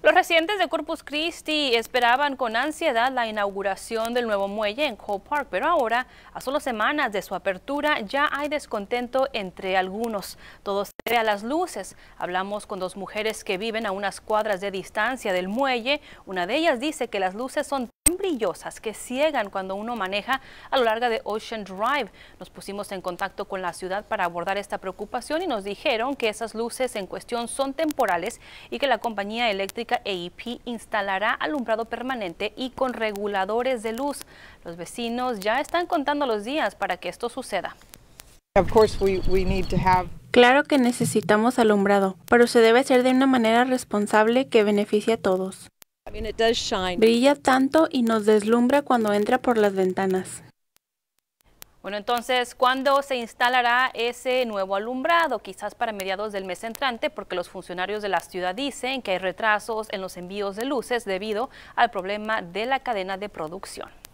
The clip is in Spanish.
Los residentes de Corpus Christi esperaban con ansiedad la inauguración del nuevo muelle en Cole Park, pero ahora, a solo semanas de su apertura, ya hay descontento entre algunos. Todo se ve a las luces. Hablamos con dos mujeres que viven a unas cuadras de distancia del muelle. Una de ellas dice que las luces son brillosas que ciegan cuando uno maneja a lo largo de Ocean Drive. Nos pusimos en contacto con la ciudad para abordar esta preocupación y nos dijeron que esas luces en cuestión son temporales y que la compañía eléctrica EIP instalará alumbrado permanente y con reguladores de luz. Los vecinos ya están contando los días para que esto suceda. Claro que necesitamos alumbrado, pero se debe hacer de una manera responsable que beneficie a todos. Brilla tanto y nos deslumbra cuando entra por las ventanas. Bueno, entonces, ¿cuándo se instalará ese nuevo alumbrado? Quizás para mediados del mes entrante, porque los funcionarios de la ciudad dicen que hay retrasos en los envíos de luces debido al problema de la cadena de producción.